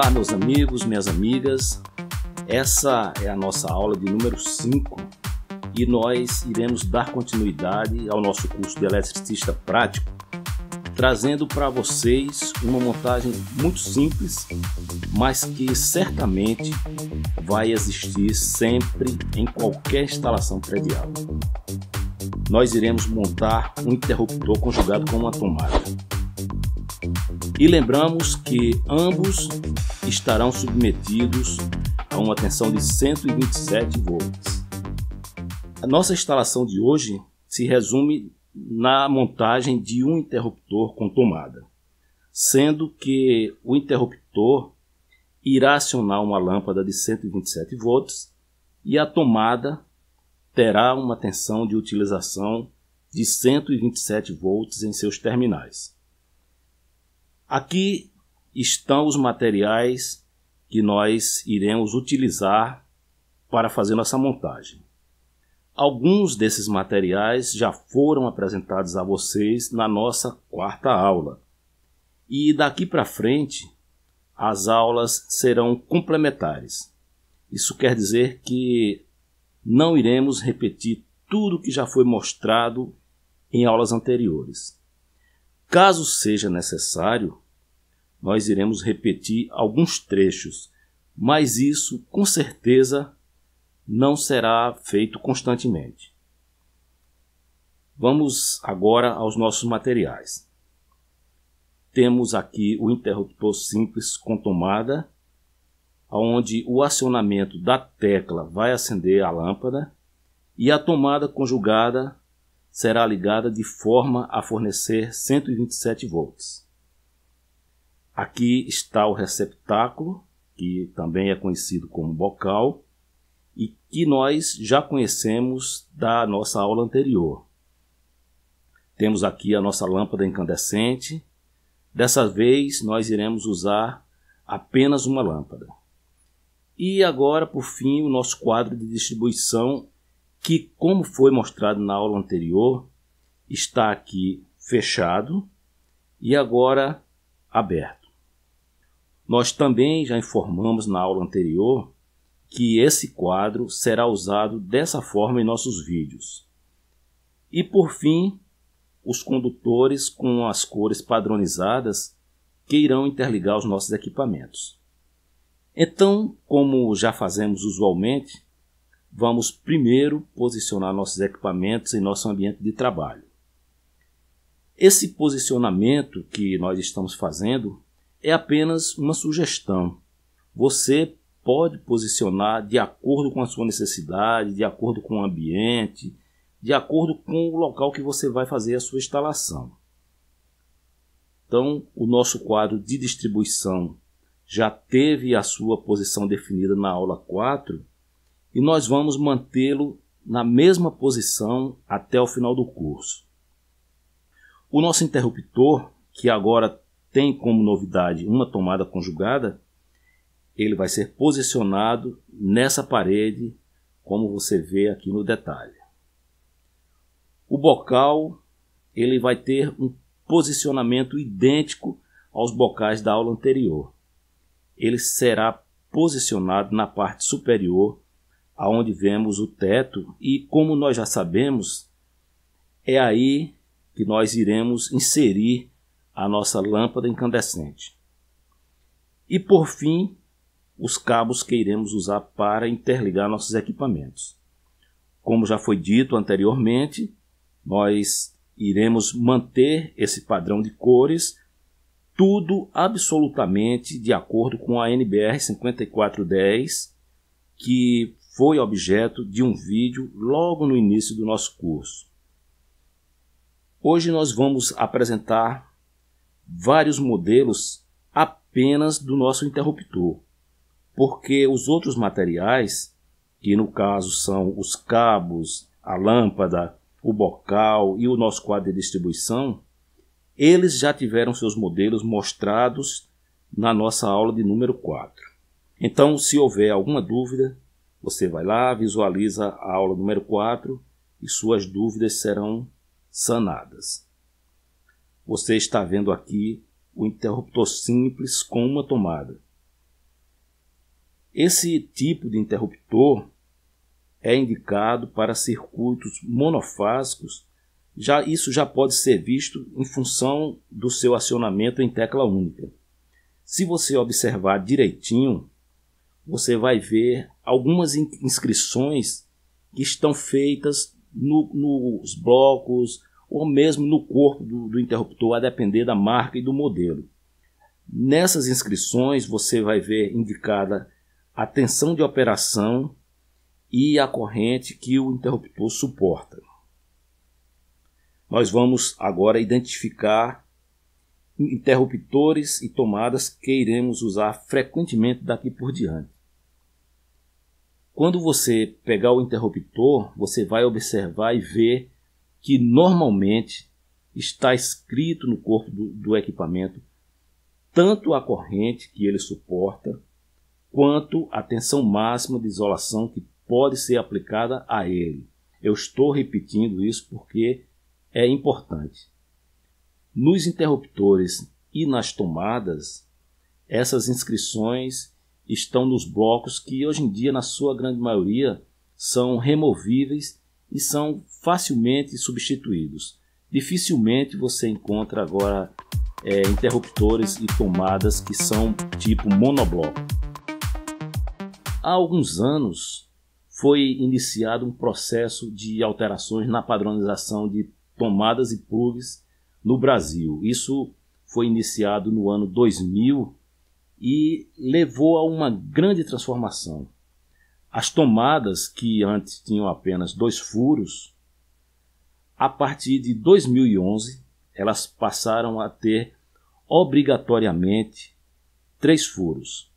Olá, meus amigos, minhas amigas. Essa é a nossa aula de número 5 e nós iremos dar continuidade ao nosso curso de eletricista prático, trazendo para vocês uma montagem muito simples, mas que certamente vai existir sempre em qualquer instalação predial. Nós iremos montar um interruptor conjugado com uma tomada. E lembramos que ambos estarão submetidos a uma tensão de 127 volts. A nossa instalação de hoje se resume na montagem de um interruptor com tomada, sendo que o interruptor irá acionar uma lâmpada de 127 volts e a tomada terá uma tensão de utilização de 127 volts em seus terminais. Aqui estão os materiais que nós iremos utilizar para fazer nossa montagem. Alguns desses materiais já foram apresentados a vocês na nossa quarta aula. E daqui para frente, as aulas serão complementares. Isso quer dizer que não iremos repetir tudo que já foi mostrado em aulas anteriores. Caso seja necessário, nós iremos repetir alguns trechos, mas isso com certeza não será feito constantemente. Vamos agora aos nossos materiais. Temos aqui o interruptor simples com tomada, onde o acionamento da tecla vai acender a lâmpada, e a tomada conjugada será ligada de forma a fornecer 127 volts. Aqui está o receptáculo, que também é conhecido como bocal, e que nós já conhecemos da nossa aula anterior. Temos aqui a nossa lâmpada incandescente. Dessa vez nós iremos usar apenas uma lâmpada. E agora, por fim, o nosso quadro de distribuição que, como foi mostrado na aula anterior, está aqui fechado e agora aberto. Nós também já informamos na aula anterior que esse quadro será usado dessa forma em nossos vídeos. E por fim, os condutores com as cores padronizadas que irão interligar os nossos equipamentos. Então, como já fazemos usualmente, vamos primeiro posicionar nossos equipamentos em nosso ambiente de trabalho. Esse posicionamento que nós estamos fazendo é apenas uma sugestão. Você pode posicionar de acordo com a sua necessidade, de acordo com o ambiente, de acordo com o local que você vai fazer a sua instalação. Então, o nosso quadro de distribuição já teve a sua posição definida na aula 4 e nós vamos mantê-lo na mesma posição até o final do curso. O nosso interruptor, que agora tem como novidade uma tomada conjugada, ele vai ser posicionado nessa parede, como você vê aqui no detalhe. O bocal ele vai ter um posicionamento idêntico aos bocais da aula anterior. Ele será posicionado na parte superior aonde vemos o teto e como nós já sabemos, é aí que nós iremos inserir a nossa lâmpada incandescente. E por fim, os cabos que iremos usar para interligar nossos equipamentos. Como já foi dito anteriormente, nós iremos manter esse padrão de cores, tudo absolutamente de acordo com a NBR 5410, que foi objeto de um vídeo logo no início do nosso curso. Hoje nós vamos apresentar vários modelos apenas do nosso interruptor, porque os outros materiais, que no caso são os cabos, a lâmpada, o bocal e o nosso quadro de distribuição, eles já tiveram seus modelos mostrados na nossa aula de número 4. Então, se houver alguma dúvida, você vai lá, visualiza a aula número 4 e suas dúvidas serão sanadas. Você está vendo aqui o interruptor simples com uma tomada. Esse tipo de interruptor é indicado para circuitos monofásicos, já isso já pode ser visto em função do seu acionamento em tecla única. Se você observar direitinho, você vai ver algumas inscrições que estão feitas no, nos blocos ou mesmo no corpo do, do interruptor, a depender da marca e do modelo. Nessas inscrições você vai ver indicada a tensão de operação e a corrente que o interruptor suporta. Nós vamos agora identificar interruptores e tomadas que iremos usar frequentemente daqui por diante. Quando você pegar o interruptor, você vai observar e ver que normalmente está escrito no corpo do, do equipamento tanto a corrente que ele suporta, quanto a tensão máxima de isolação que pode ser aplicada a ele. Eu estou repetindo isso porque é importante. Nos interruptores e nas tomadas, essas inscrições estão nos blocos que hoje em dia, na sua grande maioria, são removíveis e são facilmente substituídos. Dificilmente você encontra agora é, interruptores e tomadas que são tipo monobloco. Há alguns anos foi iniciado um processo de alterações na padronização de tomadas e plugs no Brasil. Isso foi iniciado no ano 2000 e levou a uma grande transformação. As tomadas que antes tinham apenas dois furos, a partir de 2011 elas passaram a ter obrigatoriamente três furos,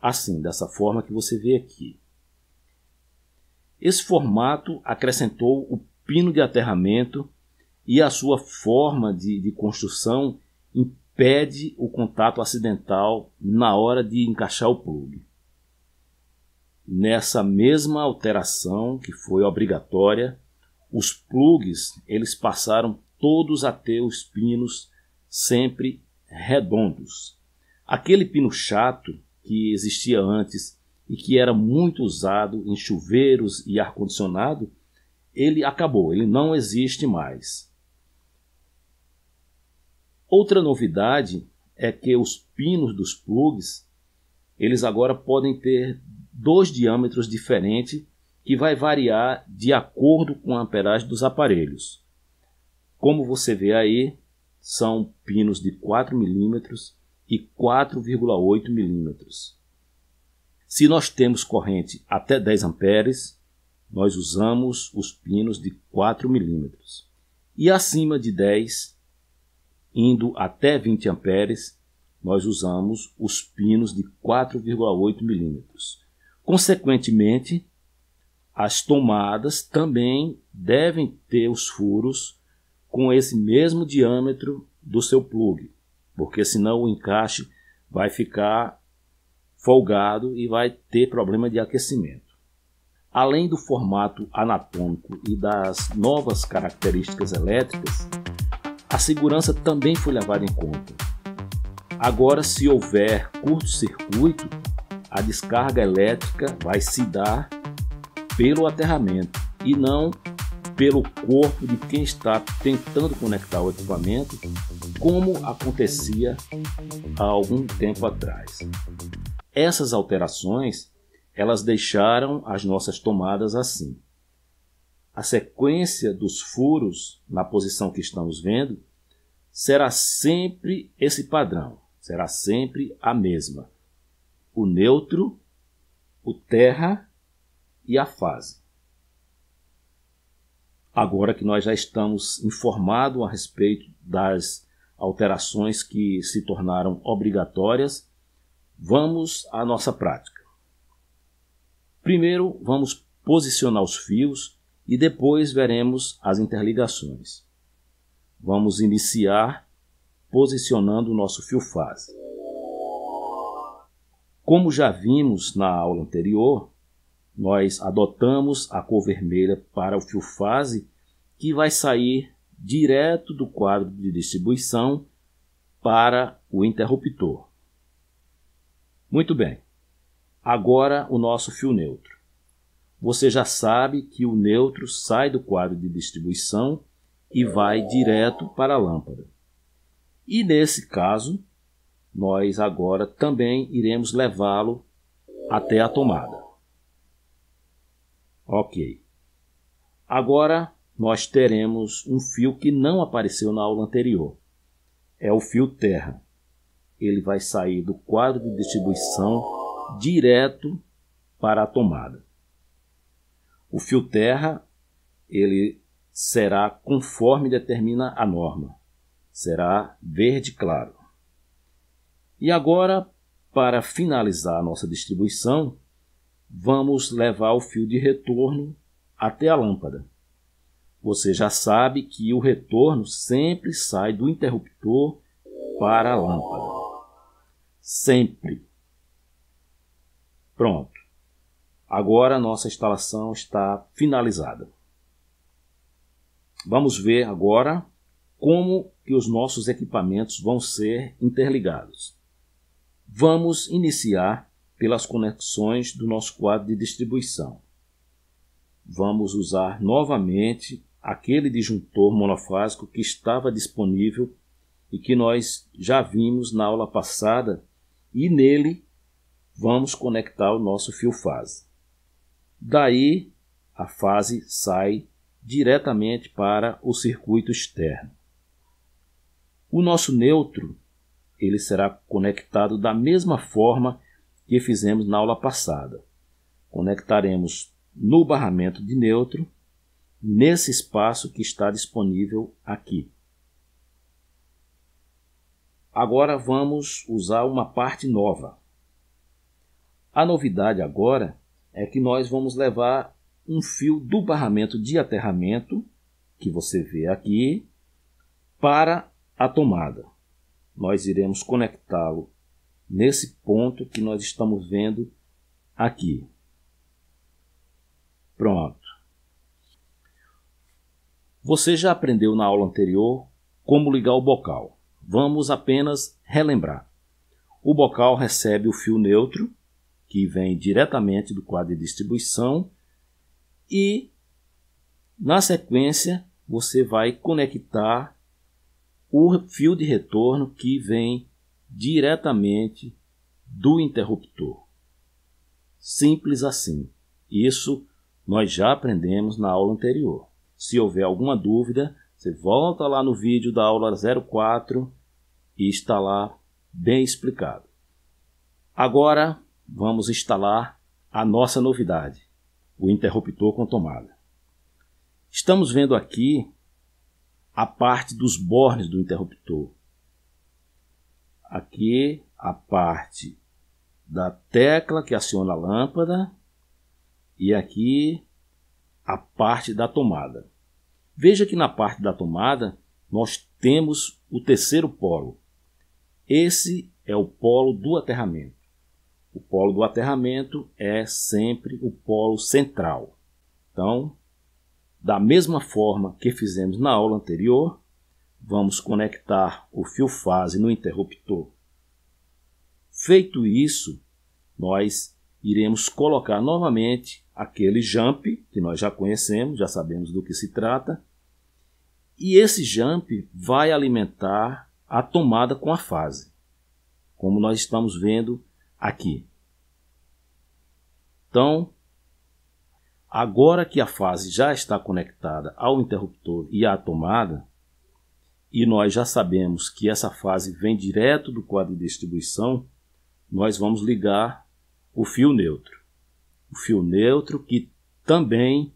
assim, dessa forma que você vê aqui. Esse formato acrescentou o pino de aterramento e a sua forma de, de construção pede o contato acidental na hora de encaixar o plug. Nessa mesma alteração que foi obrigatória, os plugs eles passaram todos a ter os pinos sempre redondos. Aquele pino chato que existia antes e que era muito usado em chuveiros e ar-condicionado, ele acabou, ele não existe mais. Outra novidade é que os pinos dos plugs, eles agora podem ter dois diâmetros diferentes que vai variar de acordo com a amperagem dos aparelhos. Como você vê aí, são pinos de 4 milímetros e 4,8 milímetros. Se nós temos corrente até 10 amperes, nós usamos os pinos de 4 milímetros. E acima de 10, indo até 20 amperes, nós usamos os pinos de 4,8 milímetros. Consequentemente, as tomadas também devem ter os furos com esse mesmo diâmetro do seu plug, porque senão o encaixe vai ficar folgado e vai ter problema de aquecimento. Além do formato anatômico e das novas características elétricas, a segurança também foi levada em conta. Agora, se houver curto-circuito, a descarga elétrica vai se dar pelo aterramento e não pelo corpo de quem está tentando conectar o equipamento, como acontecia há algum tempo atrás. Essas alterações, elas deixaram as nossas tomadas assim a sequência dos furos na posição que estamos vendo será sempre esse padrão, será sempre a mesma. O neutro, o terra e a fase. Agora que nós já estamos informados a respeito das alterações que se tornaram obrigatórias, vamos à nossa prática. Primeiro, vamos posicionar os fios e depois veremos as interligações. Vamos iniciar posicionando o nosso fio fase. Como já vimos na aula anterior, nós adotamos a cor vermelha para o fio fase que vai sair direto do quadro de distribuição para o interruptor. Muito bem, agora o nosso fio neutro você já sabe que o neutro sai do quadro de distribuição e vai direto para a lâmpada. E nesse caso, nós agora também iremos levá-lo até a tomada. Ok. Agora nós teremos um fio que não apareceu na aula anterior. É o fio terra. Ele vai sair do quadro de distribuição direto para a tomada. O fio terra ele será conforme determina a norma. Será verde claro. E agora, para finalizar a nossa distribuição, vamos levar o fio de retorno até a lâmpada. Você já sabe que o retorno sempre sai do interruptor para a lâmpada. Sempre. Pronto. Agora nossa instalação está finalizada. Vamos ver agora como que os nossos equipamentos vão ser interligados. Vamos iniciar pelas conexões do nosso quadro de distribuição. Vamos usar novamente aquele disjuntor monofásico que estava disponível e que nós já vimos na aula passada, e nele vamos conectar o nosso fio fase. Daí a fase sai diretamente para o circuito externo. O nosso neutro ele será conectado da mesma forma que fizemos na aula passada. Conectaremos no barramento de neutro, nesse espaço que está disponível aqui. Agora vamos usar uma parte nova. A novidade agora é que nós vamos levar um fio do barramento de aterramento, que você vê aqui, para a tomada. Nós iremos conectá-lo nesse ponto que nós estamos vendo aqui. Pronto. Você já aprendeu na aula anterior como ligar o bocal. Vamos apenas relembrar. O bocal recebe o fio neutro que vem diretamente do quadro de distribuição e na sequência você vai conectar o fio de retorno que vem diretamente do interruptor. Simples assim. Isso nós já aprendemos na aula anterior. Se houver alguma dúvida, você volta lá no vídeo da aula 04 e está lá bem explicado. Agora vamos instalar a nossa novidade, o interruptor com tomada. Estamos vendo aqui a parte dos bornes do interruptor. Aqui a parte da tecla que aciona a lâmpada e aqui a parte da tomada. Veja que na parte da tomada nós temos o terceiro polo. Esse é o polo do aterramento. O polo do aterramento é sempre o polo central. Então, da mesma forma que fizemos na aula anterior, vamos conectar o fio fase no interruptor. Feito isso, nós iremos colocar novamente aquele jump que nós já conhecemos, já sabemos do que se trata, e esse jump vai alimentar a tomada com a fase, como nós estamos vendo aqui. Então, agora que a fase já está conectada ao interruptor e à tomada, e nós já sabemos que essa fase vem direto do quadro de distribuição, nós vamos ligar o fio neutro. O fio neutro que também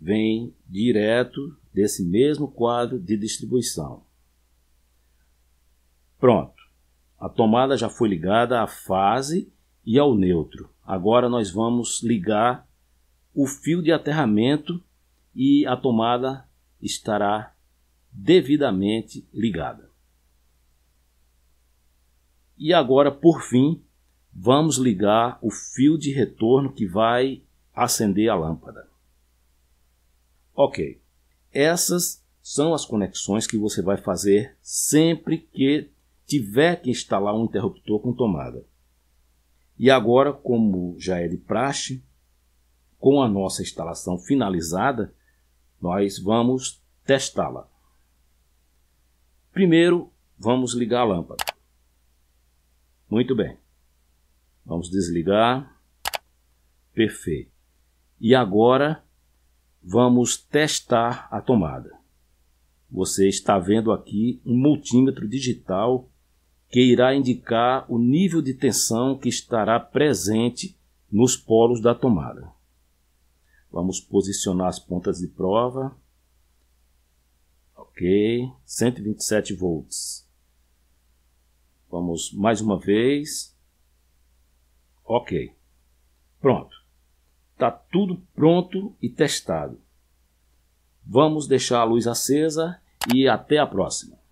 vem direto desse mesmo quadro de distribuição. Pronto. A tomada já foi ligada à fase e ao neutro. Agora nós vamos ligar o fio de aterramento e a tomada estará devidamente ligada. E agora, por fim, vamos ligar o fio de retorno que vai acender a lâmpada. Ok, essas são as conexões que você vai fazer sempre que tiver que instalar um interruptor com tomada. E agora, como já é de praxe, com a nossa instalação finalizada, nós vamos testá-la. Primeiro, vamos ligar a lâmpada. Muito bem. Vamos desligar. Perfeito. E agora vamos testar a tomada. Você está vendo aqui um multímetro digital que irá indicar o nível de tensão que estará presente nos polos da tomada. Vamos posicionar as pontas de prova. Ok, 127 volts. Vamos mais uma vez. Ok, pronto. Está tudo pronto e testado. Vamos deixar a luz acesa e até a próxima.